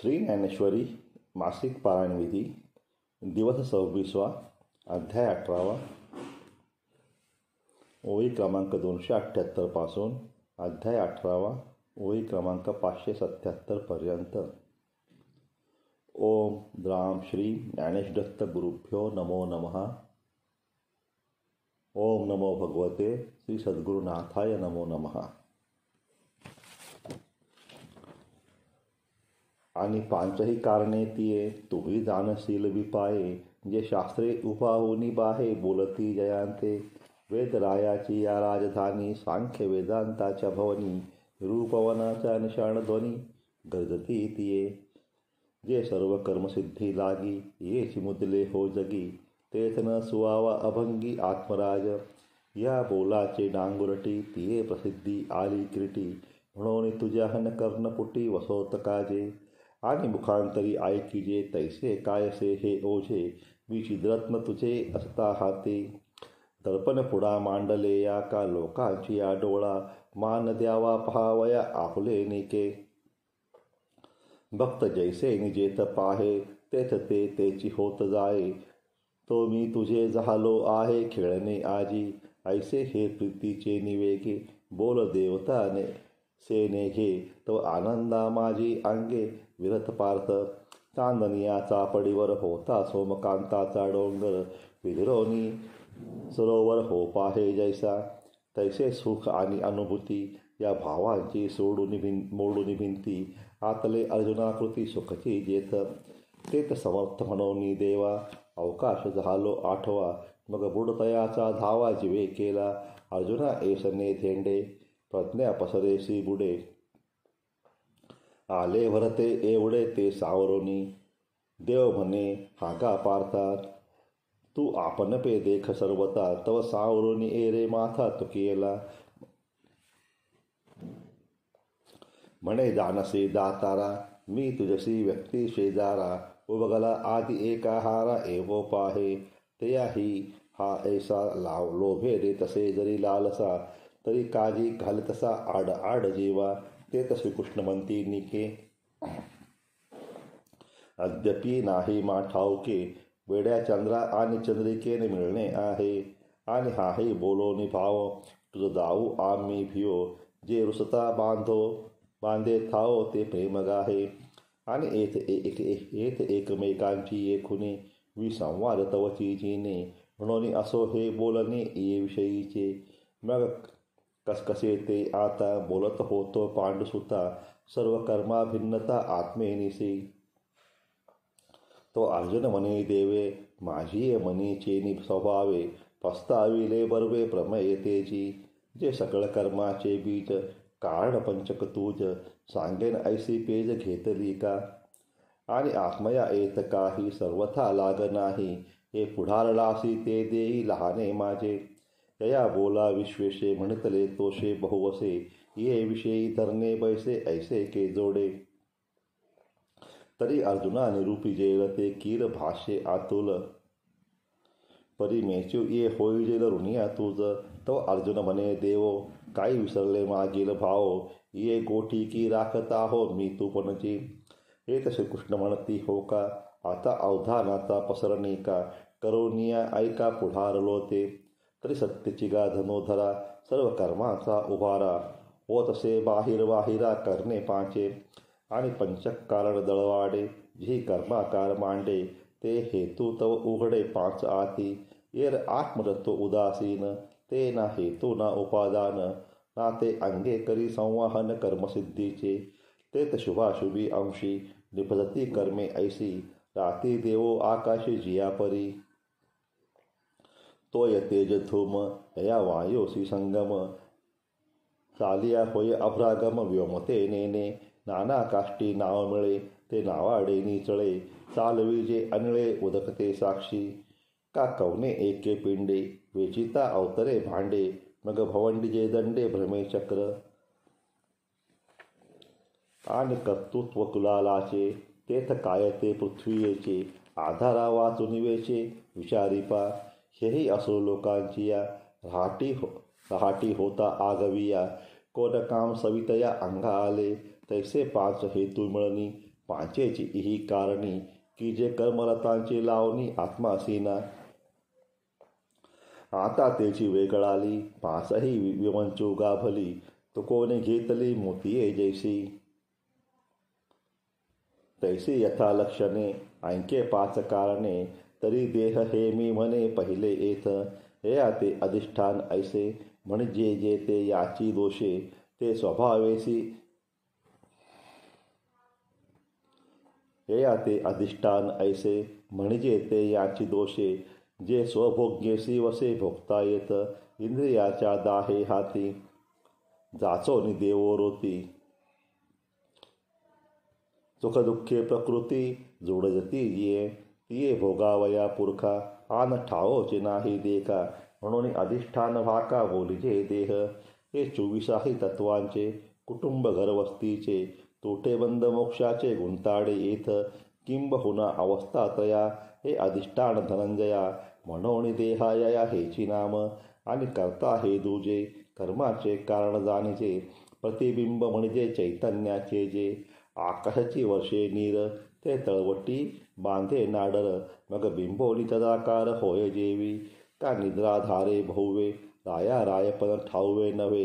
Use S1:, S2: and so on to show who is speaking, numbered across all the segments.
S1: श्री ज्ञानेश्वरी मासिक पारायण विधि दिवस सव्वीसवा अध्याय अठरावा ओळी क्रमांक दोनशे अठ्ठ्याहत्तरपासून अध्याय अठरावा ओळी क्रमांक पाचशे सत्याहत्तरपर्यंत ओम द्राम श्री दत्त गुरुभ्यो नमो नम ओम नमो भगवते श्री सद्गुरुनाथाय नमो नमः आणि पांचही कारणे तिये तुम्ही दानशील विपाये जे शास्त्रे उपाहुनी बाहे बोलती जयांते वेदरायाची या राजधानी सांख्य वेदांताच्या भवनी रूपवनाच्या निषाणध्वनी गरजती तिये जे सर्व कर्मसिद्धी लागी ये चिमुदले हो जगी तेथ न सुवावा अभंगी आत्मराज या बोलाचे डांगुरटी तिये प्रसिद्धी आली क्रिटी म्हणून तुझ्या हन कर्णपुटी वसोतकाजे आणि मुखांतरी आय कीजे तैसे कायसे हे ओझे मी छिद्रत्न तुझे असता हाते दर्पण पुढा मांडले या का लोकांची या डोळा मान द्यावा पहावया आपले निके भक्त जैसे निजेत पाहे तेथ ते तेची होत जाय तो मी तुझे झालो आहे खेळणे आजी ऐसे हे प्रीतीचे निवेगे बोल देवताने सेने घे तो आनंदा माझी अंगे विरत पार्थ चांदनियाचा पडीवर होता सोमकांताचा डोंगर विधिरोनी सरोवर हो पाहे जैसा तैसे सुख आणि अनुभूती या भावांची सोडून भिं मोडून भिंती आतले अर्जुनाकृती सुखची जेत तेत समर्थ म्हणून देवा अवकाश झालो आठवा मग बुडतयाचा धावा जिवे केला अर्जुना एसने झेंडे प्रज्ञा पसरेशी बुडे आले भरते एवढे ते सावरोनी देव म्हणे का पारतात तू आपण पे देख सर्वता तव सावरोनी रे माथा तुकियेला म्हणे से दातारा मी तुझशी व्यक्ती शेजारा उभगला आदि एका हारा एवो पाहे ही हा ऐसा लाव लोभे रे तसे जरी लालसा तरी काजी घालतसा आड आड जीवा ते श्रीकृष्ण म्हणते के अद्यपि नाही मा के, वेड्या चंद्रा आणि चंद्रिकेने मिळणे आहे आणि हाही बोलोनी भाव तुझं जाऊ आम्ही भिओ जे रुसता बांधो बांधे थाओ ते प्रेम आहे आणि येथ एक येथ एकमेकांची वि विसंवाद तवची जिने म्हणून असो हे बोलणे विषयीचे मग कसकसे ते आता बोलत होतो पांडुसुता सर्व कर्माभिन्नता आत्मेनिसी तो अर्जुन म्हणे देवे माझी मनीचे स्वभावे पस्ताविले बर्वे प्रमयतेजी जे सकळ कर्माचे बीज कारण पंचक तूज सांगेन ऐसी पेज घेतली का आणि आत्मया येत काही सर्वथा लाग नाही हे पुढारलासी ते देई लहाने माझे यया बोला विश्वेशे म्हणतले तोषे बहुवसे ये विषयी धरणे बैसे ऐसे के जोडे तरी अर्जुना निरूपी जेल ते कीर भाषे आतुल परी मेचू ये होई जेल ऋणिया तुझ तो अर्जुन म्हणे देवो काय विसरले मागील भाव ये गोटी की राखता हो मी तू पणची हे तसे कृष्ण म्हणती हो का आता अवधानाचा पसरणी का करोनिया ऐका पुढारलो ते त्रिसक्तीची गा धरा सर्व कर्माचा उभारा व तसे बाहिर बाहिरा करणे पाचे आणि पंचकारण दळवाडे जी कर्माकार मांडे ते हेतू तव उघडे पाच आती एर आत्मरत्व उदासीन ते ना हेतू ना उपादान ना ते अंगे करी संवाहन कर्मसिद्धीचे तेत शुभाशुभी अंशी निपजती कर्मे ऐसी राती देवो आकाशी जियापरी तोय तेज थूम वायो वायोसी संगम
S2: चालिया होय अभ्रागम व्योमते नेने नाना काष्टी नाव मिळे ते नावाडे निचळे चालविजे
S1: अनळे उदकते साक्षी का कवने एके पिंडे वेचिता अवतरे भांडे मग भवंडीजे दंडे भ्रमे चक्र आणि कर्तृत्व कुलालाचे तेथ काय ते पृथ्वीयेचे आधारा वाचुनिवेचे विचारिपा हेही असू लोकांची या राहाटी हो होता आगविया कोण काम सवितया अंगा आले तैसे पाच हेतू मिळणी पाचेची ही कारणी की जे कर्मरतांची लावणी आत्मासीना आता त्याची वेगळाली पाचही विवंचू गाभली तो कोणी घेतली मोतीये जैसी तैसी यथालक्षणे आणखी पाच कारणे तरी देह हे मी म्हणे पहिले येत हे आते अधिष्ठान ऐसे म्हणजे जे ते याची दोषे ते स्वभावेसी हे आते अधिष्ठान ऐसे म्हणजे ते याची दोषे जे स्वभोग्येसी वसे भोगता येत इंद्रियाच्या दाहे हाती जाचोनी देवो रोती सुखदुःखे प्रकृती जोडजती ये ये भोगावया पुरखा आन ठाओचे नाही देखा म्हणून अधिष्ठान भाका बोलिजे देह हे चोवीसाही तत्वांचे कुटुंब घरवस्तीचे तोटेबंद मोक्षाचे गुंताडे येथ किंबहुना अवस्था तया हे अधिष्ठान धनंजया म्हणून देहायया हेची नाम आणि कर्ता हे दुजे कर्माचे कारण जाणीचे प्रतिबिंब म्हणजे चैतन्याचे जे आकाशची वर्षे नीर ते तळवटी बांधे नाडर मग बिंबोली तदाकार होय जेवी का निद्राधारे भोवे राया रायपण ठाऊवे नवे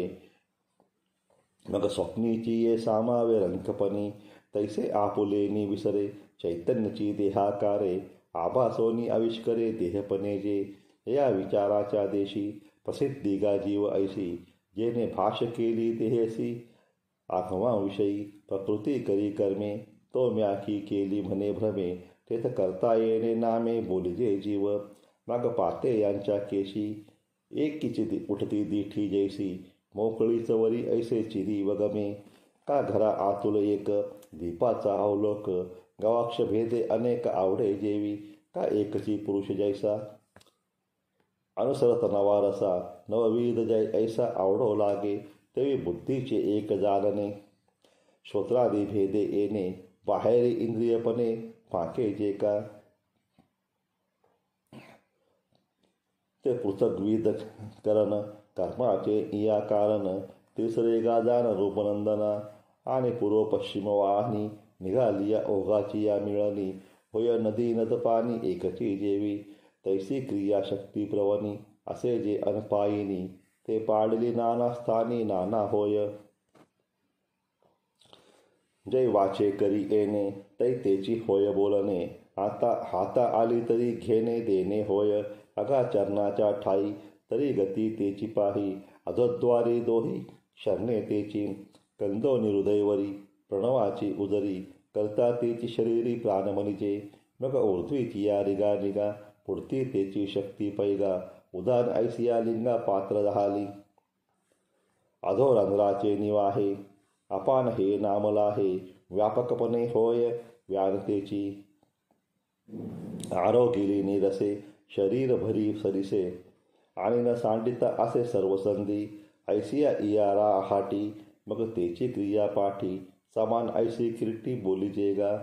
S1: मग स्वप्नीची ये सामावे रंकपणी तैसे आपुलेनी विसरे चैतन्यची देहाकारे आभासोनी आविष्करे देहपणे जे या विचाराच्या देशी प्रसिद्धी गा जीव ऐशी जेने भाष्य केली देहसी आखवाविषयी प्रकृती करी कर्मे तो म्याकी केली म्हणे भ्रमे तेथ करता येणे नामे बोलिजे जीव मग पाते यांच्या केशी एक किची उठती दिठी जैसी मोकळी चवरी ऐसे चिरी वगमे का घरा आतुल एक दीपाचा अवलोक गवाक्ष भेदे अनेक आवडे जेवी का एकची पुरुष जैसा अनुसरत नवारसा नवविध जय ऐसा आवडो लागे तेवी बुद्धीचे एक जाणणे श्रोत्रादी भेदे येणे बाहेर इंद्रियपणे फाके जे का ते पृथकविद करण कर्माचे या कारण तिसरे गादान रूपनंदना आणि पूर्व पश्चिम वाहनी निघाली या ओघाची या मिळणी होय नदी नद पाणी एकची जेवी तैसी शक्ती प्रवणी असे जे अनपायिनी ते पाडली नाना स्थानी नाना होय जय वाचे करी येणे तैतेची होय बोलणे आता हाता आली तरी घेणे देणे होय अगा चरणाच्या ठाई तरी गती तेची पाही अधद्वारे दोही शरणे तेची कंदो निरुदयवरी प्रणवाची उदरी करता तेची शरीरी प्राणमनीचे मग ऊर्ध्वीची या रिगा निगा पुढती तेची शक्ती पैगा उदान ऐसिया लिंगा पात्र राहाली अधोरंध्राचे निवाहे अपान हे नामला हे व्यापकपणे होय व्यानतेची आरोग्यली नीरसे शरीर भरी सरीसे आणि न सांडित असे सर्व संधी ऐसिया इयारा आहाटी मग तेची क्रिया पाठी समान ऐसी किरटी बोलीजेगा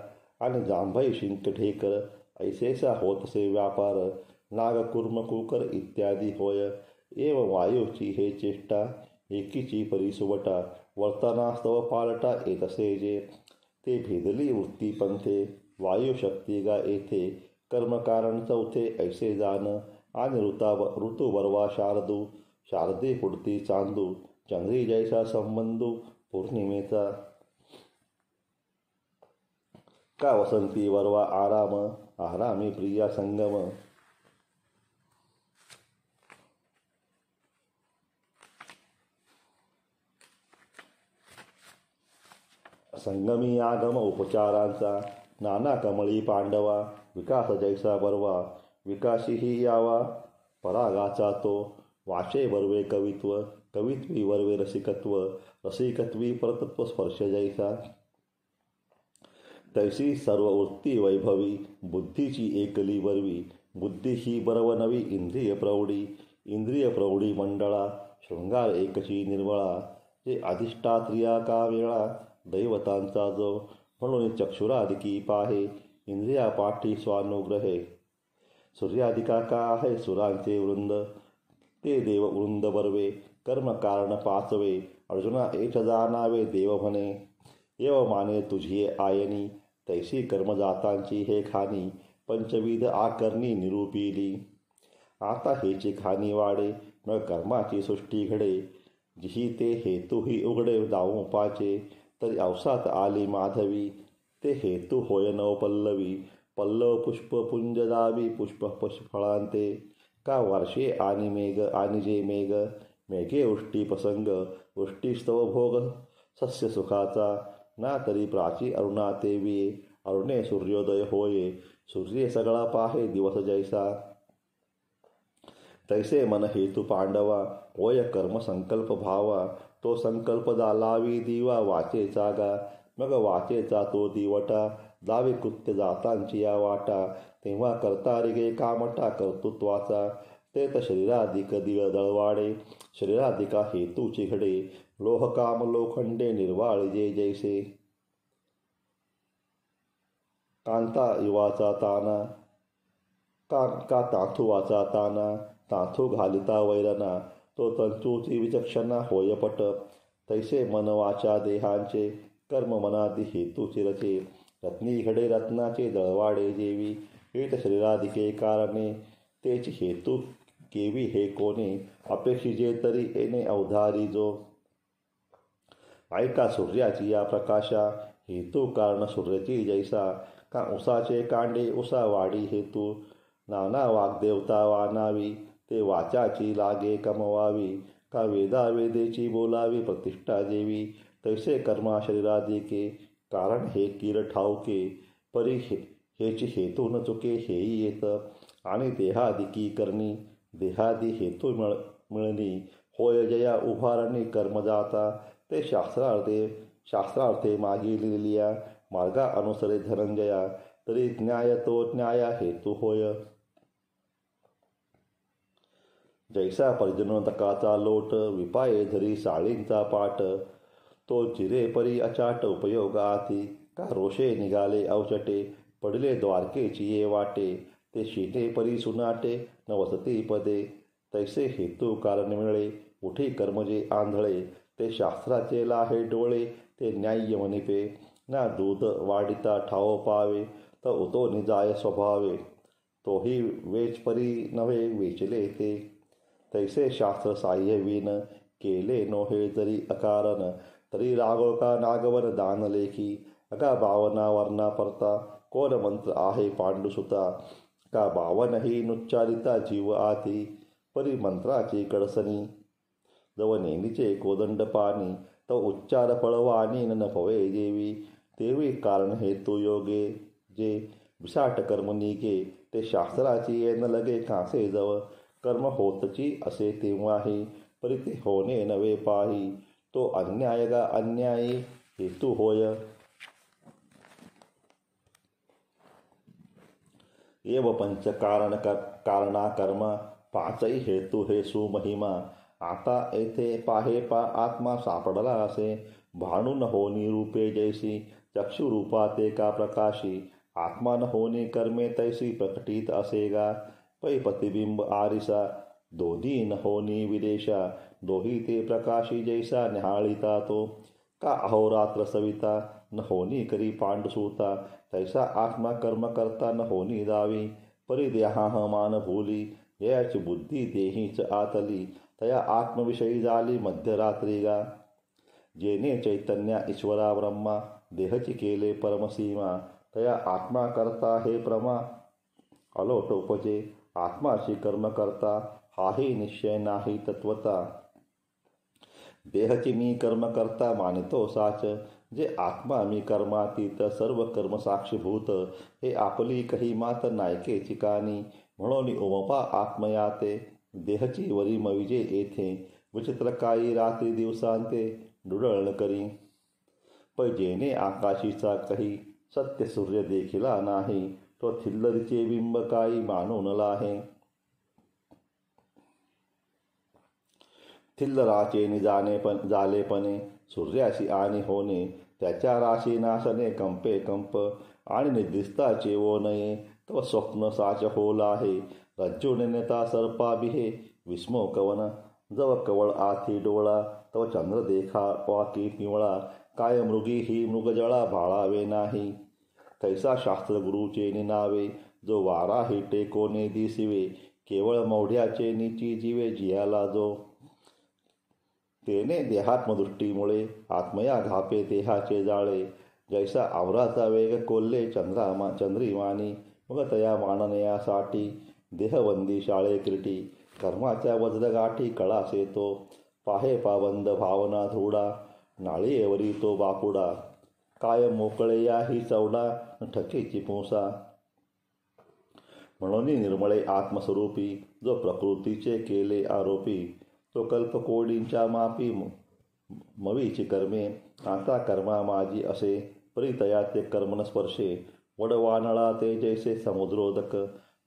S1: आणि जांभई शिंक ढेकर ऐसेसा होतसे व्यापार नाग कुर्म कुकर इत्यादी होय एव वायूची हे चेष्टा एकीची परिसुवटा वर्तनास्तव पालटा येत असे जे ते भेदली वृत्ती पंथे वायुशक्ती गा येथे कर्मकारण चौथे ऐसे जाण आणि ऋता ऋतू वरवा शारदू शारदे कुडती चांदू चंद्री जैसा संबंधू पौर्णिमेचा का वसंती वर्वा आराम आरामी प्रिया संगम संगमी आगम उपचारांचा नाना कमळी पांडवा विकास जैसा बरवा ही यावा परागाचा तो वाचे वरवे कवित्व कवित्वी वरवे रसिकत्व रसिकत्वी परतत्व स्पर्श जैसा तैसी सर्व वृत्ती वैभवी बुद्धीची एकली वरवी बुद्धी ही बरव नवी इंद्रिय प्रौढी इंद्रिय प्रौढी मंडळा शृंगार एकची निर्मळा जे अधिष्ठात्रिया का वेळा दैवतांचा जो म्हणून चक्षुराधिकी पाहे इंद्रिया पाठी स्वानुग्रहे सूर्याधिका का आहे सुरांचे वृंद ते देव वृंद बर्वे कर्म कारण पाचवे अर्जुना एक जाणावे देव म्हणे एव माने तुझी आयनी तैशी कर्मजातांची हे खानी पंचविध आकरणी निरूपिली आता हेची खानी वाडे न कर्माची सृष्टी घडे जिही ते हेतूही उघडे पाचे तरी अवसात आली माधवी ते हेतु होय नव पल्लवी पल्लव पुष्प पुंज दावी पुष्प फळांते का वार्षे आणि मेघ आणि जे मेघ मेघे उष्टी प्रसंग उष्टी भोग सस्य सुखाचा ना तरी प्राची अरुणा तेवी अरुणे सूर्योदय होये सूर्य सगळा पाहे दिवस जैसा तैसे मन हेतु पांडवा ओय कर्म संकल्प भावा तो संकल्प लावी दिवा वाचेचा गा मग वाचेचा तो दिवटा जावे कृत्य जातांची या वाटा तेव्हा करता रिगे कामटा कर्तृत्वाचा ते तर शरीराधिक दिव दळवाडे शरीराधिका हेतू चिघडे लोहकाम लोखंडे निर्वाळ जे जैसे कांता युवाचा ताना का का वाचा ताना ताथू घालिता वैरना तो तंतूची विचक्षणा होय पट तैसे मन देहांचे कर्म मनादी हेतू चिरचे रत्नी घडे रत्नाचे दळवाडे देवी हेत शरीराधिके कारणे तेच हेतू केवी हे कोणी अपेक्षिजे तरी येणे अवधारी जो ऐका सूर्याची या प्रकाशा हेतू कारण सूर्याची जैसा का उसाचे कांडे उसा वाडी हेतू
S2: नाना वाग्देवता वानावी ते वाचाची लागे कमवावी
S1: का वेदा वेदेची बोलावी प्रतिष्ठा देवी तैसे कर्मा देके कारण हे किर ठावके परी हे हेची हेतू न चुके हेही येत आणि देहादिकी करणी देहादी हेतू मिळ मिळणी होय जया उभारणी कर्मजाता ते शास्त्रार्थे शास्त्रार्थे मागे मार्गा अनुसरे धनंजया तरी ज्ञाय तो ज्ञाया हेतू होय जैसा तकाचा लोट विपाये धरी साळींचा पाट तो चिरेपरी अचाट उपयोगाती का रोषे निघाले अवचटे पडले द्वारकेची ये वाटे ते शिटे परी सुनाटे वसती पदे तैसे हेतू कारण मिळे उठी कर्मजे आंधळे ते शास्त्राचे लाहे डोळे ते न्याय्य मनिपे ना दूध वाढिता ठाव पावे तर उतो निजाय स्वभावे तोही परी नव्हे वेचले ते तैसे शास्त्र साह्य विन केले नोहे तरी अकारण तरी रागो का नागवर दान लेखी अका भावना वर्णा परता कोण मंत्र आहे पांडुसुता का बावनही नुच्चारिता जीव आती परी मंत्राची कडसनी जव नेहमीचे कोदंड पाणी तो उच्चार पळवानी न पवे देवी तेवी कारण हेतु योगे जे विसाट गे ते शास्त्राची येन लगे कासे जव कर्म होतची असे तेव्हाही परिते होणे नवे पाही तो अन्याय गा अन्यायी हेतु होय एव पंच कारण कर, कारणा कर्म पाचही हेतु हे सुमहिमा आता येथे पाहे पा आत्मा सापडला असे भाणू न होनी रूपे जैसी चक्षु ते का प्रकाशी आत्मा न होनी कर्मे तैसी प्रकटित असेगा पै प्रतिबिंब आरिसा दोधी न होनी विदेशा दोही ते प्रकाशी जैसा निहाळिता तो का अहोरात्र सविता न होनी करी पांडुसूता तैसा आत्मा कर्म करता न होनी दावी परी मान भूली जयाची बुद्धी देहीच आतली तया आत्मविषयी झाली मध्यरात्री गा जेने चैतन्या ईश्वरा ब्रह्मा देहची केले परमसीमा तया आत्मा करता हे प्रमा उपजे आत्माशी कर्म करता हाही निश्चय नाही तत्वता देहची मी कर्म करता मानितो साच जे आत्मा मी कर्मातीत सर्व कर्मसाक्षीभूत हे आपली कही मात नायके चिकानी म्हणून उमपा आत्मयाते देहची वरी मविजे येथे विचित्र काही रात्री दिवसांते डुडळण करी जेणे आकाशीचा काही सत्य सूर्य देखिला नाही तो थिल्लरचे बिंब काही मानूनला आहे थिल्लराचे निजाने पण झालेपणे सूर्याशी आणि होणे त्याच्या राशी नाशने कंपे कंप आणि निर्दिष्टाचे वो नये तो स्वप्न साच होल आहे रज्जूने नेता बिहे विस्मो कवन जव कवळ आथी डोळा तव चंद्र देखा वाकी पिवळा काय मृगी ही मृगजळा बाळावे नाही कैसा शास्त्र गुरुचे निनावे जो वारा हे टेकोने दिसिवे केवळ मौढ्याचे निची जिवे जियाला जो तेने देहात्मदृष्टीमुळे आत्मया घापे देहाचे जाळे जैसा आवराचा वेग कोल्हे चंद्रामा चंद्रिमानी मग तया माननयासाठी देहबंदी शाळे क्रिटी कर्माच्या वज्रगाठी कळास येतो पाहे पावंद भावना धुडा नाळीवरी तो बापुडा काय मोकळे या ही चवडा ठकेची पोसा म्हणून निर्मळे आत्मस्वरूपी जो प्रकृतीचे केले आरोपी तो कल्पकोळींच्या मापी मवीची कर्मे आता कर्मा माझी असे परितया ते कर्मनस्पर्शे वडवानळा ते जैसे समुद्रोदक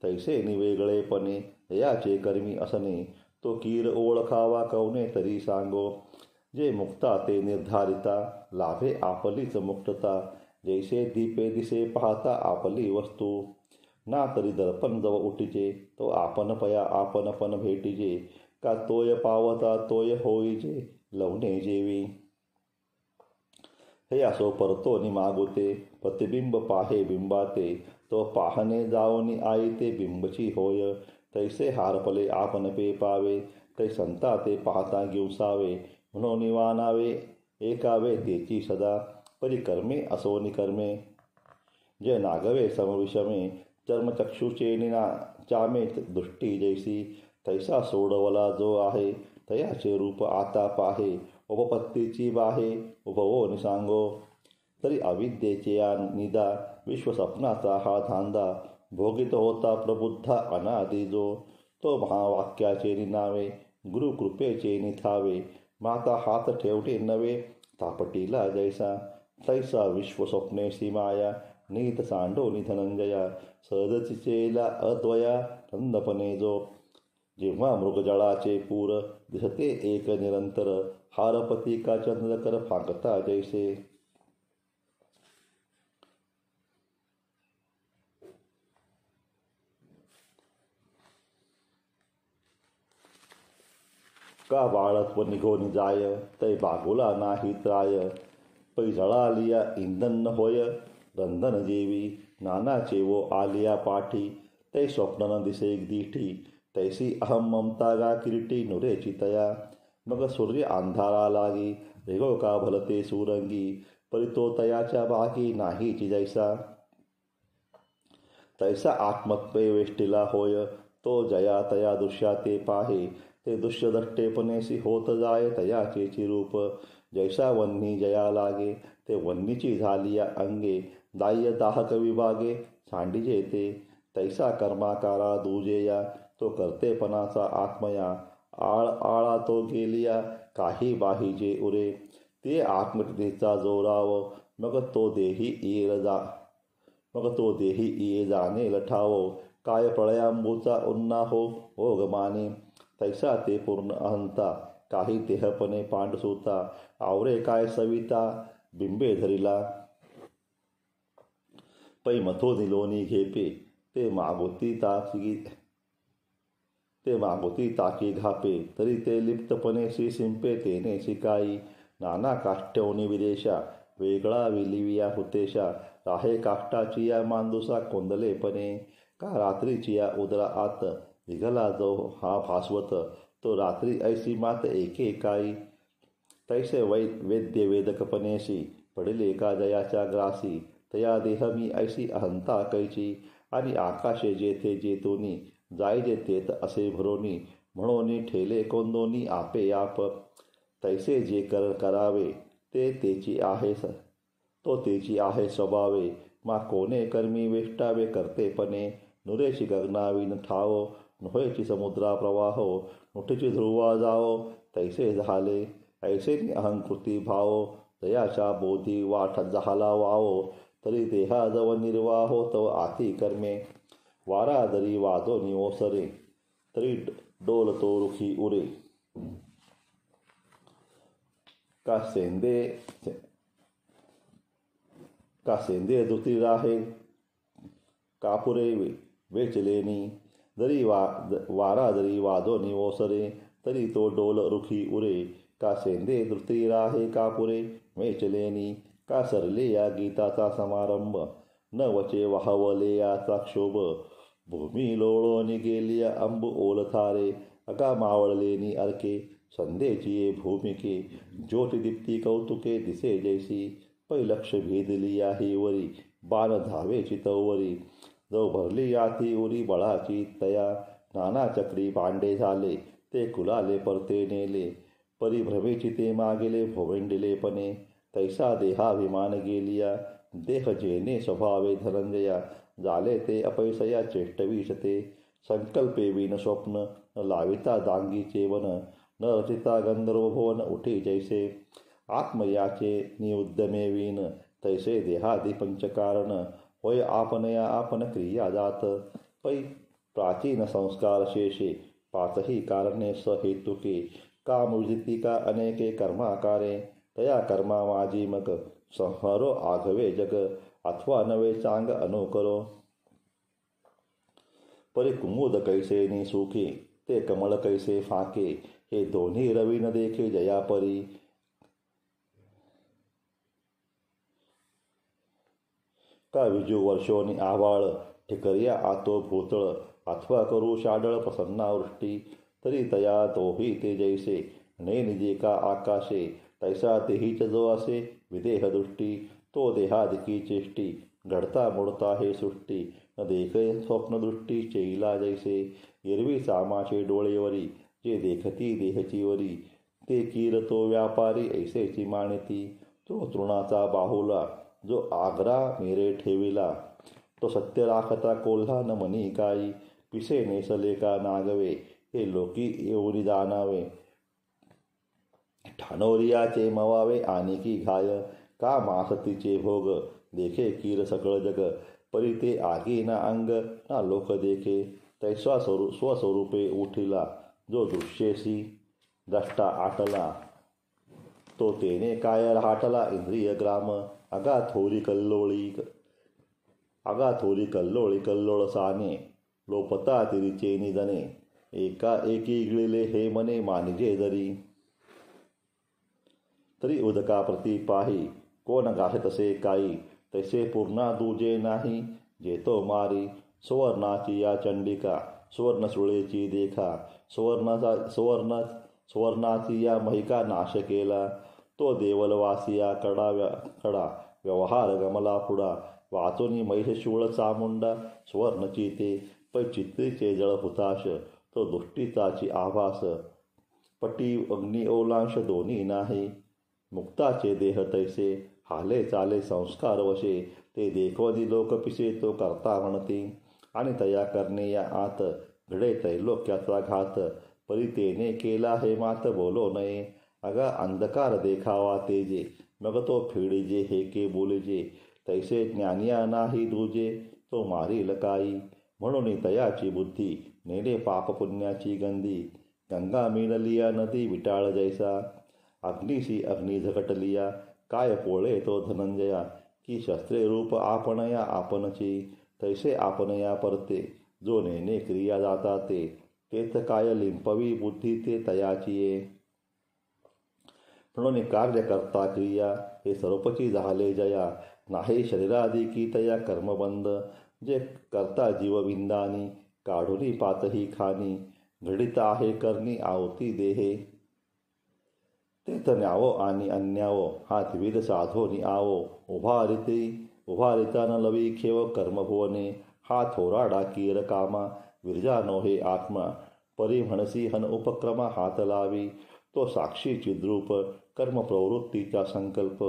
S1: तैसे निवेगळेपणे याचे कर्मी असणे तो कीर ओळखावा कवने तरी सांगो जे मुक्ता ते निर्धारिता लाभे आपलीच मुक्तता जैसे दीपे दिसे पाहता आपली वस्तू ना तरी दर्पण जव उठीचे तो आपण पया आपणपण भेटीजे का तोय पावता तोय होईजे लवणे जेवी हे असो परतो नि मागोते प्रतिबिंब पाहे बिंबाते तो पाहणे जाओनी आई ते बिंबची होय तैसे हारपले आपण पे पावे तै संता ते पाहता गिवसावे म्हणून वानावे एकावे तेची सदा परिकर्मे असो निकर्मे जय नागवे चर्म चर्मचक्षुचे निना चामे दृष्टी जैसी तैसा सोडवला जो आहे तयाचे रूप आता पाहे उपपत्तीची बाहे उपवो निसांगो
S2: तरी अविद्येचे या निदा विश्वस्वप्नाचा हा धांदा
S1: भोगित होता प्रबुद्ध अनादि जो तो महावाक्याचे निनावे गुरुकृपेचे निथावे माता हात ठेवटे नवे तापटीला जैसा तैसा विश्वस्वप्ने सीमाया नीत सांडो निधनंजया सहजचिचेला अद्वया नंदपणे जो जेव्हा मृगजळाचे पूर दिसते एक निरंतर का चंद्रकर फाकता जैसे का बाळत निघून जाय तै बागुला नाही त्राय पैजळालिया इंधन न होय रंधन जेवी नानाचे वो आलिया पाठी तै स्वप्न न दिसे दिठी तैसी अहम ममता गा किरीटी नुरेची तया मग सूर्य अंधारा लागी रेगो का भलते सुरंगी परी तो तयाच्या बाकी नाहीची जैसा तैसा आत्मत्वे वेष्टीला होय तो जया तया दृश्या ते पाहे ते दुष्यदट्टेपणेसी होत जाय तयाचेची रूप जैसा वन्नी जया लागे ते वन्नीची झाली अंगे दाह्य दाहक विभागे सांडिजे ते तैसा कर्माकारा दुजेया तो करतेपणाचा आत्मया आळ आळा तो गेलिया काही बाहीजे उरे ते आत्मतिथीचा जोराव मग तो देही येर जा मग तो देही ये जाणे लठावो काय प्रळयांबूचा उन्ना हो ओगमाने तैसा ते पूर्ण अहंता काही तेहपणे पांडसुता आवरे काय सविता बिंबे धरिला पै मथो निलोनी घेपे ते मागोती ताकी ते मागोती ताकी घापे तरी ते लिप्तपणे श्री शिंपे तेने शिकाई नाना काष्टवणी विदेशा वेगळा विलिविया हुतेशा राहे काष्टाची या मांदुसा कोंदलेपणे का रात्रीची या उदरा आत निघाला जो हा भासवत तो रात्री ऐसी मात एके तैसे वै वेद्य वेदकपणेशी पडले का जयाच्या ग्रासी तया देह मी ऐशी अहंता कैची आणि आकाशे जेथे जेतोनी जाय जेथेत असे भरोनी म्हणोनी ठेले कोंदोनी आपे आप तैसे जे कर करावे ते तेची आहे स तो तेची आहे स्वभावे मा कोणे कर्मी वेष्टावे करतेपणे नुरेशी गगनाविन ठाव नोहेची समुद्रा प्रवाह हो, मुठीची ध्रुवा जाओ तैसे झाले ऐसे अहंकृती भाव दयाच्या बोधी वाट झाला वावो तरी जव निर्वाहो, हो तव आती कर्मे वारा जरी वाजो निओसरे तरी डोल तो रुखी उरे का सेंदे का सेंदे दुती राहे कापुरे वेचलेनी जरी वा वारा जरी नि ओसरे तरी तो डोल रुखी उरे का सेंदे धृतीरा राहे का पुरे मेचलेनी का सरले या गीताचा समारंभ न वचे वाहवले याचा क्षोभ भूमी लोळोनी गेली अंब ओलथारे अका मावळलेनी अर्के संदेची भूमिके ज्योतिदीप्ती कौतुके दिसे जैसी पैलक्ष भेदली याही वरी बाण धावे चितवरी जो भरली याती उरी बळाची तया नाना चक्री पांडे झाले ते कुलाले परते नेले परिभ्रमेची ते मागेले भोवेंडिलेपणे तैसा देहाभिमान गेलिया देह जेने स्वभावे धनंजया झाले ते अपयसया शते संकल्पे विन स्वप्न न लाविता दांगी चेवन न रचिता भुवन उठे जैसे आत्मयाचे नियुद्धमे विन तैसे देहादि पंचकारण वय आपणया आपण क्रिया जात पै प्राचीन संस्कार शेषे पाचही कारणे सहेतुके का अनेके कर्माकारे तया कर्मा माझी मग संहारो आघवे जग अथवा नवे चांग अनुकरो कुमुद कैसे नि सुखे ते कमल कैसे फाके हे दोन्ही रवी न देखे जयापरी का विजू वर्षोनी आवाळ ठिकरिया आतो भूतळ अथवा करू शाडळ प्रसन्नावृष्टी तरी तया तोही ते जैसे ने निजे का आकाशे तैसा तेहीच जो असे विदेह दृष्टी तो देहादिकी चेष्टी घडता मोडता हे सृष्टी न देखे स्वप्नदृष्टी चेईला जैसे एरवी सामाचे डोळेवरी जे देखती देहची वरी ते कीर तो व्यापारी ऐसेची माणिती तो तृणाचा बाहुला जो आग्रा मेरे ठेविला तो सत्य राखता कोल्हा न मनी काई पिसे नेसले का नागवे हे लोकी एवढी जाणावे ठाणोरियाचे मवावे आणि की घाय का मासतीचे भोग देखे कीर सकळ जग परी ते आगी ना अंग ना लोक देखे तैसा स्वरू स्वस्वरूपे उठिला जो दृश्येशी दष्टा आटला तो तेने काय हाटला इंद्रिय ग्राम अगा थोरी कल्लोळी अगा थोरी कल्लोळी कल्लोळ साने लोपता तिरीचे निदने एका एकी इगळिले हे मने मानिजे जरी तरी उदका प्रति पाही कोण गाहे तसे काही तसे पूर्णा दूजे नाही जेतो मारी सुवर्णाची या चंडिका सुळेची देखा सुवर्णाचा सुवर्ण सुवर्णाची या महिका नाश केला तो देवलवासिया कडा व्या कडा व्यवहार गमला पुढा वाचोनी महिषशूळ चामुंडा चिते चित्रीचे जळ हुताश तो दुष्टीचाची आभास पटी अग्नि ओलांश दोन्ही नाही मुक्ताचे देह तैसे हाले चाले संस्कार वशे ते देखवधी लोक पिसे तो करता म्हणते आणि तया करणे या आत घडे तैलोक्याचा घात परी तेने केला हे मात बोलो नये अगा अंधकार देखावा तेजे मग तो फिडीजे हे के बोलेजे तैसे ज्ञानिया नाही दुजे तो मारी लकाई म्हणून तयाची बुद्धी पाप पापपुण्याची गंदी गंगा मिळलिया नदी विटाळ जैसा अग्निशी अग्नी लिया काय पोळे तो धनंजया की शस्त्रे रूप आपणया आपणची तैसे आपणया परते जो नेने क्रिया जाता ते तेत काय लिंपवी बुद्धी ते तयाची ये
S2: म्हणून कार्य करता क्रिया हे सर्वपची झाले जया नाही शरीरादी की तया कर्मबंध
S1: जे करता जीवविंदानी काढुनी पातही खानी घडित आहे करणी आवती देहे ते न्यावो आणि अन्यावो हा त्रिविध नि आवो उभा रिती उभा न लवी खेव कर्मभुवने हा थोरा डाकीर कामा विरजानो हे आत्मा परी म्हणसी हन उपक्रमा हात लावी तो साक्षी चिद्रूप कर्मप्रवृत्तीचा संकल्प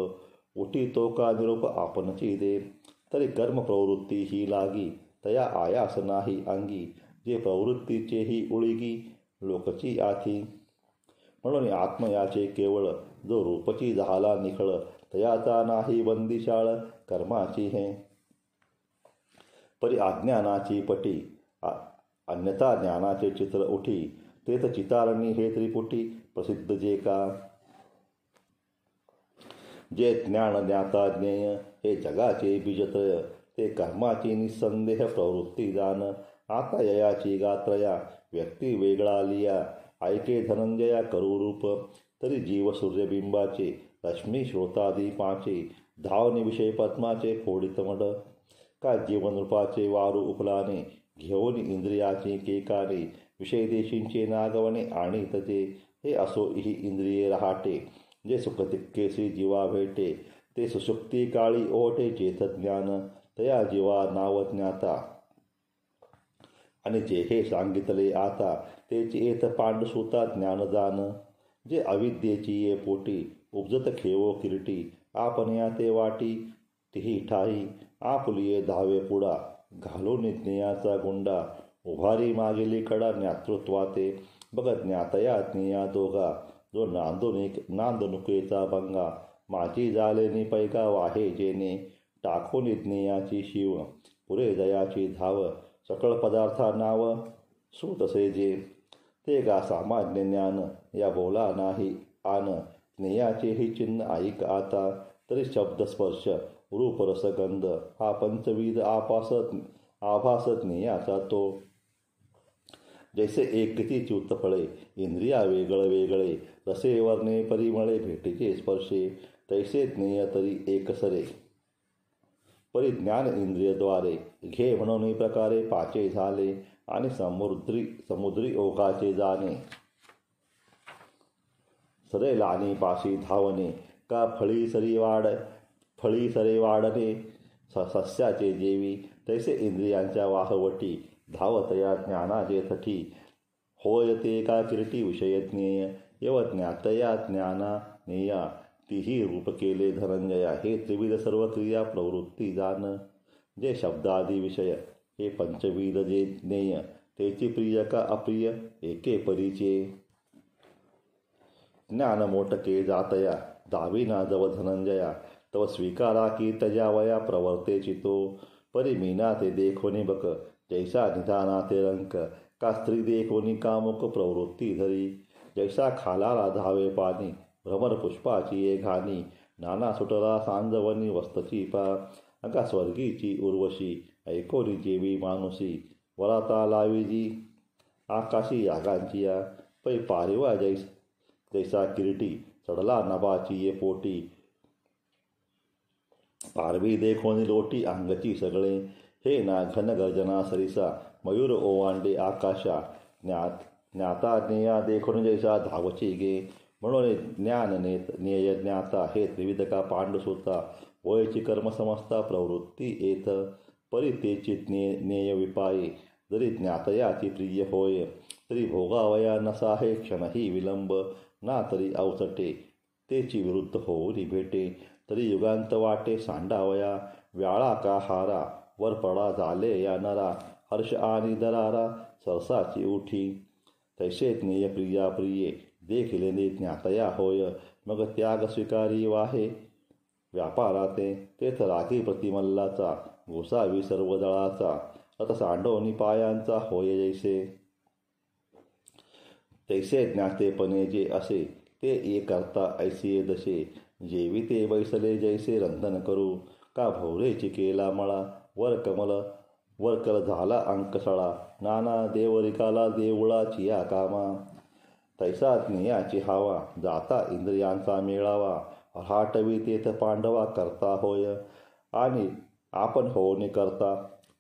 S1: उठी तो का निरोप आपणची दे तरी कर्मप्रवृत्ती ही लागी तया आयास नाही अंगी जे प्रवृत्तीचे ही उळगी लोकची आथी म्हणून आत्मयाचे केवळ जो रूपची झाला निखळ तयाचा नाही बंदिशाळ कर्माची हे परी अज्ञानाची पटी अन्यथा ज्ञानाचे चित्र उठी तेथ चितारणी हे त्रिपुटी प्रसिद्ध जे का जे ज्ञान ज्ञाता ज्ञेय हे जगाचे बीजत्रय ते कर्माची निसंदेह प्रवृत्ती जाण आता ययाची गात्रया व्यक्ती वेगळा लिया ऐके धनंजया करुरूप तरी जीव सूर्यबिंबाचे रश्मी श्रोतादीपाचे धावनिविषय पद्माचे फोडितमड का रूपाचे वारू उपलाने घेऊन इंद्रियाचे केकाने देशींचे नागवणे आणि तजे हे असो ही इंद्रिये रहाटे जे सुखतिक्केशी जीवा भेटे ते सुशुक्ती काळी ओटे ज्ञान तया जीवा नाव ज्ञाता आणि जे हे सांगितले आता तेच येत पांडसुता ज्ञानदान जे अविद्येची ये पोटी उपजत खेवो किरटी आपण या ते वाटी तिही ठाई आपुलिये धावे पुडा घालून ज्ञेयाचा गुंडा उभारी मागेली कडा ज्ञातृत्वाते बघ ज्ञातया ज्ञेया दोघा जो नांदुनिक नांदणुकीचा भंगा माझी जालेनी पैका वाहे जेने टाकून ज्ञेयाची शिव पुरे जयाची धाव सकळ पदार्था नाव सुतसे जे ते गा सामान्य ज्ञान या बोला नाही आन ज्ञेयाचे ही चिन्ह ऐक आता तरी शब्दस्पर्श रूपरसगंध हा पंचविध आपासत आभासत ज्ञेयाचा तो जैसे एक किती फळे इंद्रिया वेगळे वेगळे रसे वर्णे परिमळे भेटीचे स्पर्शे तैसे ज्ञेय तरी एकसरे ज्ञान इंद्रियद्वारे घे म्हणून प्रकारे पाचे झाले आणि समुद्री समुद्री ओघाचे जाणे सरे लानी पाशी धावणे का फळी सरी वाढ फळी सरे वाढणे स सस्याचे जेवी तैसे इंद्रियांच्या वाहवटी धावतया ज्ञानाजेतठी होयते का किरटी ज्ञेय एव ज्ञातया ज्ञाना नेया तिही रूप केले धनंजया हे त्रिविध सर्व क्रिया प्रवृत्ती जान जे शब्दादी विषय हे पंचविध जे ज्ञेय तेची प्रिय का अप्रिय एके परिचे ज्ञान मोटके जातया दाविना जव धनंजया तव स्वीकारा की तजावया वया प्रवर्ते चितो परिमीना ते देखोनी बक जैसा रंक का स्त्री कोणी कामुक प्रवृत्ती धरी जैसा खालाला धावे पाणी भ्रमर पुष्पाची ये घाणी नाना सुटला सांजवनी वस्तची पा स्वर्गीची उर्वशी ऐकोनी जेवी मानुसी वराता लावीजी आकाशी आगांची या पै पारिवा जैस जैसा किरीटी चढला नभाची ये पोटी पारवी देखोनी लोटी अंगची सगळे हे ना घनगर्जना सरिसा मयूर ओवांडे आकाशा ज्ञात ज्ञाता ज्ञेया देखून जैसा धावची गे म्हणून ज्ञान नेत ज्ञेय ज्ञाता हे त्रिविधका पांडुसुता वयची कर्म प्रवृत्ती येत परी ज्ञे ज्ञेय जरी ज्ञातया ती प्रिय होय तरी भोगावया नसा हे क्षणही विलंब ना तरी अवचटे तेची विरुद्ध होऊनी भेटे तरी युगांत वाटे सांडावया व्याळा का हारा वर पडा झाले या नरा हर्ष आणि दरारा सरसाची उठी तैसे ज्ञेय प्रिया प्रिये देखिले ज्ञातया होय मग त्याग स्वीकारी वाहे व्यापाराते तेथ राखी प्रतिमल्लाचा गोसावी सर्व दळाचा आता सांडवणी पायांचा होय जैसे तैसे ज्ञातेपणे जे असे ते ये करता ऐसे दशे जेवी ते बैसले जैसे रंधन करू का भोवरेची केला मळा वर कमल वरकर झाला अंकसळा नाना देवरिकाला देवळाची या कामा तैसा ज्ञेयाची हावा जाता इंद्रियांचा मेळावा हाटवी तेथ पांडवा करता होय आणि आपण होणे करता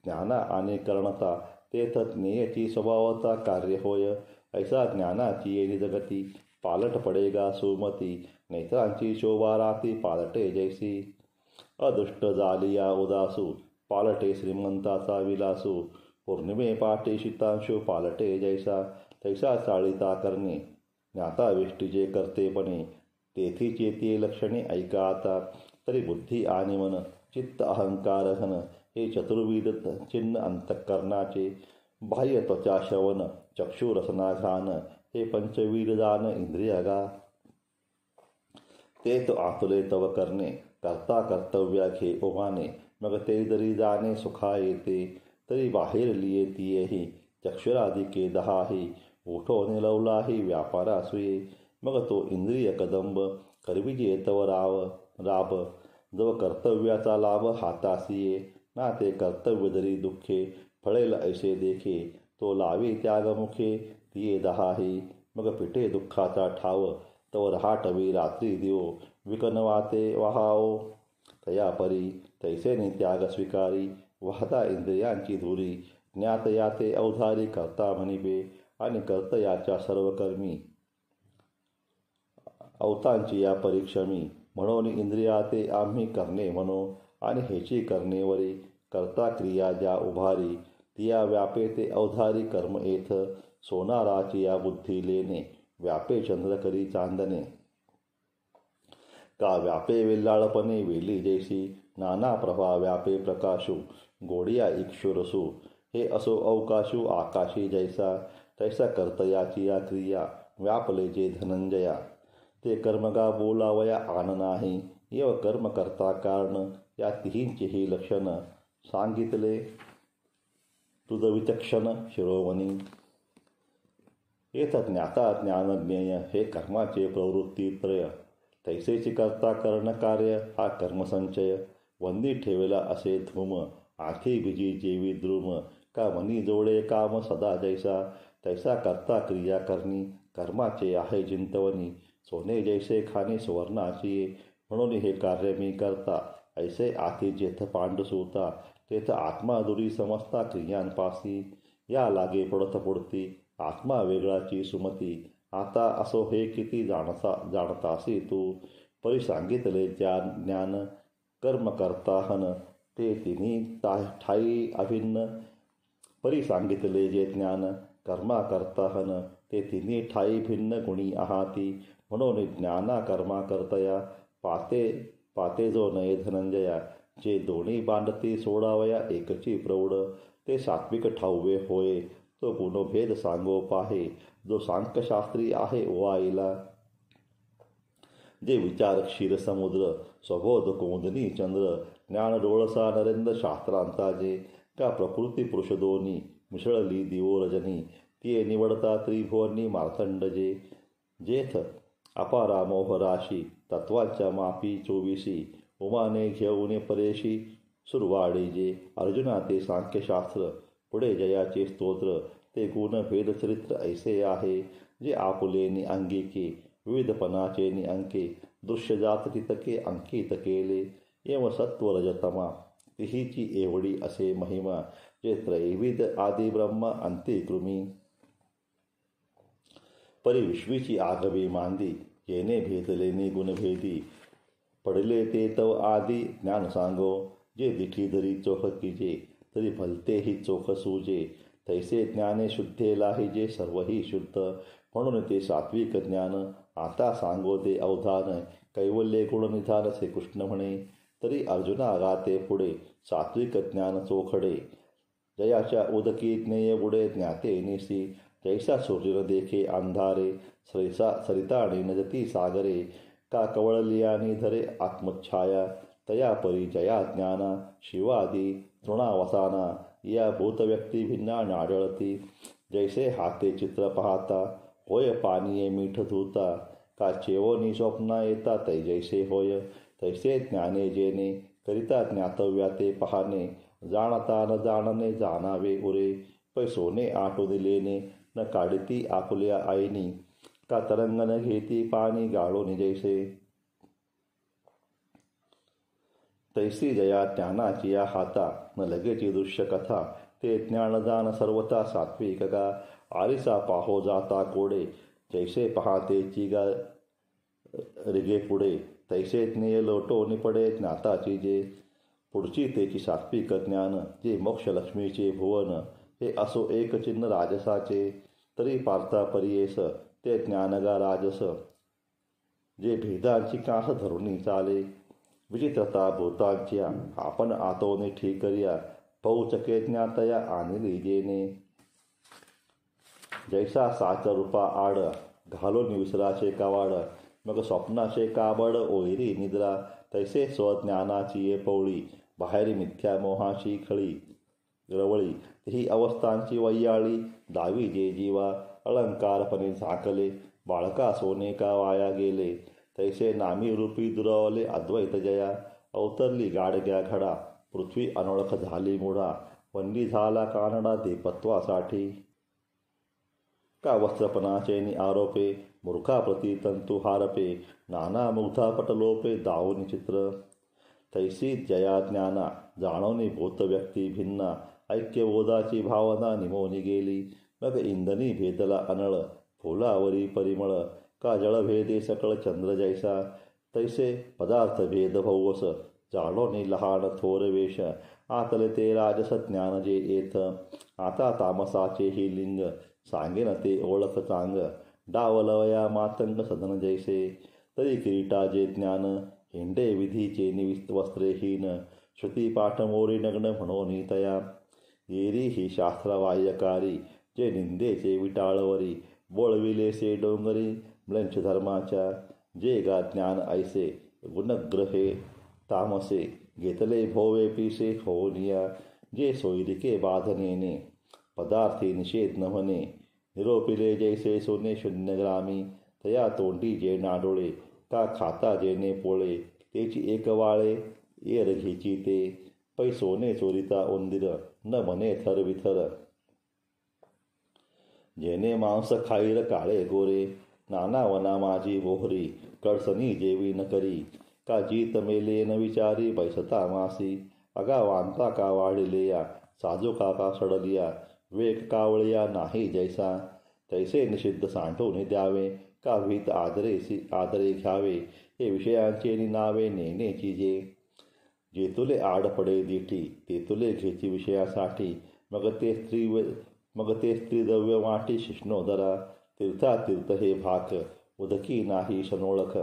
S1: ज्ञाना आणि कर्णता तेथ ज्ञेयची स्वभावता कार्य होय ऐसा ज्ञानाची येणे जगती पालट पडेगा सुमती नेत्रांची शोभा राती पालटे जैसी अदृष्ट झाली या उदासू पालटे श्रीमंताचा विलासू पौर्णिमे पाटे शीतांशू पालटे जैसा तैसा चाळीता करणे ज्ञाता वेष्टीचे करतेपणे तेथीचे ते लक्षणे ऐकाता तरी बुद्धी आणि मन चित्त अहंकार हन हे चतुर्विध चिन्ह अंतकरणाचे बाह्य त्वचा श्रवण चक्षुरसनाघान हे पंचवीरदान इंद्रियगा ते तो आतुले तव करणे करता कर्तव्या घे ओमाने मगते जाने सुखाए ते तरी बाहेर लिये तियेही चक्षुरादि के दहाही ओठो व्यापार व्यापारासुये मग तो इंद्रिय कदंब करविजे तव राव राब जव कर्तव्याचा लाभ हातासिये ना ते कर्तव्य दरी दुःखे फळेल ऐसे देखे तो लावे त्यागमुखे तिये दहाही मग पिटे दुःखाचा ठाव तव रहाटवी रात्री दिव विकनवाते वहाओ तया परी तैसेने स्वीकारी वाहता इंद्रियांची धुरी ज्ञात याते अवधारी कर्ता म्हणिबे आणि कर्तयाच्या सर्व कर्मी अवतांची या परीक्षमी म्हणून इंद्रिया ते आम्ही करणे म्हणो आणि ह्याची करणेवरी कर्ता क्रिया ज्या उभारी तिया व्यापे ते अवधारी कर्म येथ सोनाराची या बुद्धी लेणे व्यापे चंद्रकरी चांदणे का व्यापे वेल्लाळपणे वेली जैसी नाना प्रभा व्यापे प्रकाशू गोडिया इक्षुरसू हे असो अवकाशू आकाशी जैसा तैसा कर्तयाची या क्रिया व्यापले जे धनंजया ते कर्मगा बोलावया आन नाही यव कर्म करता कारण या तिहींचेही लक्षण सांगितले तुझ विचक्षण शिरोमणी येथ ज्ञाता ज्ञानज्ञेय हे कर्माचे प्रवृत्ती प्रवृत्तीत्रय तैसेची करता कार्य हा कर्मसंचय वंदी ठेवेला असे धूम आखी बिजी जेवी द्रुम का मनी जोडे काम सदा जैसा तैसा करता क्रिया करणी कर्माचे आहे जिंतवणी सोने जैसे खाणे सुवर्णाची म्हणून हे कार्य मी करता ऐसे आखी जेथ पांडुसुता तेथ आत्मादुरी समजता क्रियांपासी या लागे पडत पुढती आत्मा वेगळाची सुमती आता असो हे किती जाणता जाणतासी तू परी सांगितले ज्ञान ज्ञान कर्म हन ते तिन्ही ता ठाई अभिन्न परी सांगितले जे ज्ञान कर्मा हन ते तिन्ही ठाई भिन्न गुणी आहाती म्हणून ज्ञाना कर्माकर्तया पाते पाते जो नये धनंजया जे दोन्ही बांधते सोडावया एकची प्रौढ ते सात्विक ठाऊवे होय तो गुणभेद सांगो पाहे जो सांख्यशास्त्री आहे ओ आईला जे विचार समुद्र स्वबोध कोंदनी चंद्र ज्ञान डोळसा नरेंद्र शास्त्रांताजे का प्रकृती पुरुषदोनी मिसळली दिवोरजनी ते निवडता त्रिभुवनी मार्तंडजे जेथ अपारा मोहराशी तत्वाच्या मापी चोविशी उमाने घेऊने परेशी सुरवाडी जे अर्जुना ते सांख्यशास्त्र पुढे जयाचे स्तोत्र ते गुणभेदचरित्र ऐसे आहे जे आपुलेनी अंगिके विविधपणाचे नि अंके दृश्यजातीतके अंकित केले एव सत्वरजतमा तिहीची एवढी असे महिमा जे त्रैविध आदि ब्रह्म परी विश्वीची आगवी मांदी येणे भेदलेनी गुणभेदी पडले ते तव आदि ज्ञान सांगो जे दिठी धरी चोख किजे तरी भलते ही चोख सूजे तैसे ज्ञाने शुद्धेलाही जे सर्वही शुद्ध म्हणून ते सात्विक ज्ञान आता सांगो ते अवधान कैवल्ये गुण निधान कृष्ण म्हणे तरी अर्जुना आगाते पुढे सात्विक ज्ञान चोखडे जयाच्या उदकी ज्ञेय बुडे ज्ञाते निसी जैसा सूर्यन देखे अंधारे सरिसा आणि नजती सागरे का कवळलियाने धरे आत्मच्छाया तया परी जया ज्ञाना शिवादी तृणावसाना या भूतव्यक्ती भिन्ना आढळती जैसे हाते चित्र पाहता होय पाणी मीठ धुता का चेवनी स्वप्न येता तै जैसे होय तैसे ज्ञाने जेने करिता ज्ञातव्या ते पाहणे जाणता न जाणणे जाणावे उरे पैसोने आटो दिलेने न काढती आपुल्या आईनी का तरंग न घेती पाणी गाळून जैसे तैसी जया ज्ञानाची या हाता न लगेची दृश्य कथा ते ज्ञानदान सर्वता सात्विक का आरिसा पाहो जाता कोडे जैसे पहाते चिगा रिगे पुढे तैसे ज्ञे लोटो निपडे ज्ञाताची जे पुढची तेची सात्विक ज्ञान जे मोक्षलक्ष्मीचे भुवन हे असो एक चिन्ह राजसाचे तरी पार्था परियेस ते ज्ञानगा राजस जे भेदांची कास धरुणी चाले विचित्रता भूतांच्या आपण आतोने ठीक करिया पौचके ज्ञातया आणली जेने जैसा साचा रूपा आड घालून विसराचे कावाड मग स्वप्नाचे काबड ओहिरी निद्रा तैसे स्वज्ञानाची ये पवळी बाहेर मिथ्या मोहाची खळी रवळी ही अवस्थांची वैयाळी दावी जे जीवा अलंकारपणे झाकले बाळका सोने का वाया गेले तैसे नामी रूपी दुरावले अद्वैत जया अवतरली गाडग्या घडा पृथ्वी अनोळख झाली मुळा वंडी झाला कानडा देपत्वासाठी का वस्त्रपणाचे आरोपे मूर्खाप्रती तंतुहारपे नानामुग्धापटलोपे दावनी चित्र
S2: तैसी जया ज्ञाना व्यक्ती भिन्न भिन्ना ऐक्यबोधाची भावना
S1: निमोनी गेली मग इंधनी भेदला अनळ फुलावरी परिमळ का जळभेदे सकळ चंद्र जैसा तैसे पदार्थ भेद भौवस जाणवनी लहान थोर वेश आतले ते राजस ज्ञान जे येथ आता तामसाचे ही लिंग सांगे ना ते ओळख चांग डावलवया मातंग सदन जैसे तरी जे ज्ञान हिंडे विधीचे निविस्त वस्त्रेहीन पाठ मोरी नग्न म्हणून तया येरी ही शास्त्रवाह्यकारी जे निंदेचे विटाळवरी से डोंगरी म्लंच धर्माच्या जे गा ज्ञान ऐसे गुणग्रहे तामसे घेतले भोवे पिसे होनिया जे सोयरिके बाधनेने पदार्थी निषेध न म्हणे निरोपिले जैसे सोने शून्य ग्रामी तया तोंडी जे नाडोळे का खाता जेने पोळे तेची एक वाळे एर घेची ते पै सोने चोरीता उंदिर न म्हणे थर विथर जेने मांस खाईल काळे गोरे नाना वना माझी बोहरी कळसनी जेवी न करी का जीत मेले न विचारी पैसता मासी अगा वांता का साजो साजू काका सडलिया वेग कावळया नाही जैसा तैसे निषिद्ध सांडून द्यावे का भीत आदरे आदरे घ्यावे हे विषयांचे नावे नेण्याची जे जे तुले आड पडे दिठी ते घेची विषयासाठी मग ते स्त्री मग ते स्त्री द्रव्य वाटी शिष्णोदरा तीर्था तीर्थ हे भाक उदकी नाही शनोळख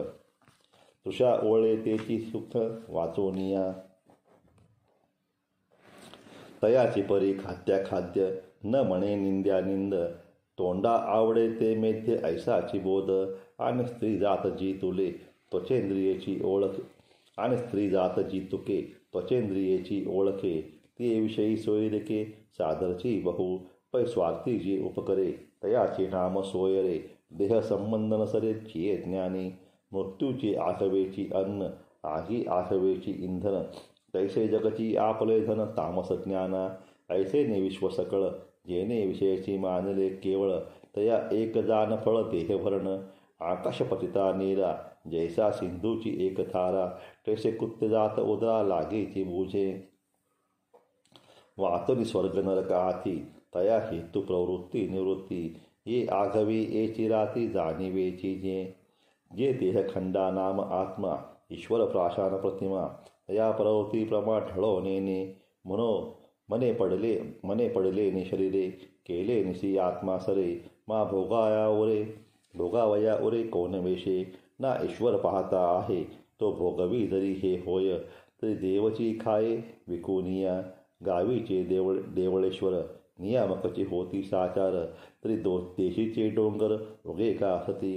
S1: तुषा ओळे तेची सुख वाचोनिया तयाची परी खाद्या खाद्य न म्हणे निंद्या निंद तोंडा आवडे ते मेथे ऐसाची बोध आणि स्त्री जात जी तुले त्वचेंद्रियेची ओळख आणि स्त्री जात जी तुके त्वचेंद्रियेची ओळखे ती विषयी सोयरेके सादरची बहु पै स्वार्थी जी उपकरे तयाचे नाम सोयरे देह संबंध नसरे चिये ज्ञानी मृत्यूची आठवेची अन्न आगी आठवेची इंधन तैसे जगची आपले धन तामस ज्ञाना ऐसे ने विश्व सकळ जेणे विषयाची मानले केवळ तया एक जान फळते हे भरण आकाशपतिता नीरा जैसा सिंधूची एक थारा तैसे कुत्ते जात उदरा लागेची बोझे वातली स्वर्ग नरक आती तया हेतु प्रवृत्ती निवृत्ती ये आघवी ये चिराती जाणीवेची जे जे खंडा नाम आत्मा ईश्वर प्राशान प्रतिमा तया प्रमा ढळवणे मनो मने पडले मने पडले नि शरीरे केले निसी आत्मा सरे मा भोगाया उरे भोगावया उरे कोण वेशे ना ईश्वर पाहता आहे तो भोगवी जरी हे होय तरी देवची खाये विकुनिया गावीचे देवळ देवळेश्वर नियामकची होती साचार तरी दो देशीचे डोंगर उगे का असती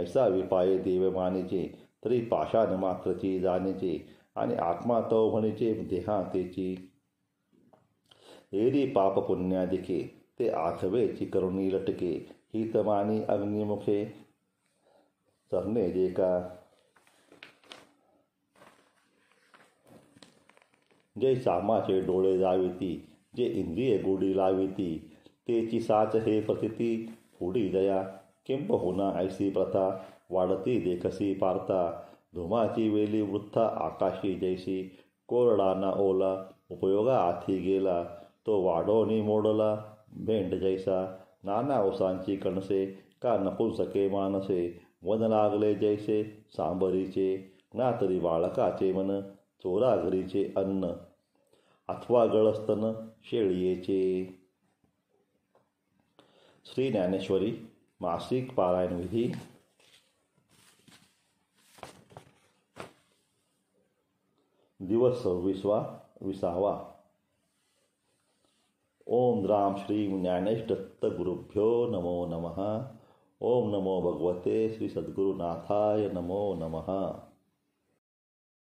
S1: ऐसा विपाये देव मानेचे तरी पाषाण मात्रची जाणेचे आणि आत्मा तो देहा देहातेची हेरी पापपुण्यादिके ते आखवे चिकरुणी लटके हितमानी अग्निमुखे चरणे जे का जे सामाचे डोळे जावीती जे इंद्रिय गोडी लाविती तेची साच हे प्रतिती थोडी दया किंबहुना ऐसी प्रथा वाढती देखसी पारता धुमाची वेली वृत्था आकाशी कोरडा कोरडाना ओला उपयोगा आथी गेला तो वाढोनी मोडला भेंड जैसा नाना अवसांची कणसे का नपुंसके मानसे वन लागले जैसे सांबरीचे ना तरी बाळकाचे मन चोरा घरीचे अन्न अथवा गळस्तन शेळियेचे श्री ज्ञानेश्वरी मासिक पारायण विधी दिवस सव्वीसवा विसावा ओम राम श्री ज्ञानेश गुरुभ्यो नमो नमः ओम नमो भगवते श्री सद्गुरुनाथाय नमो नमः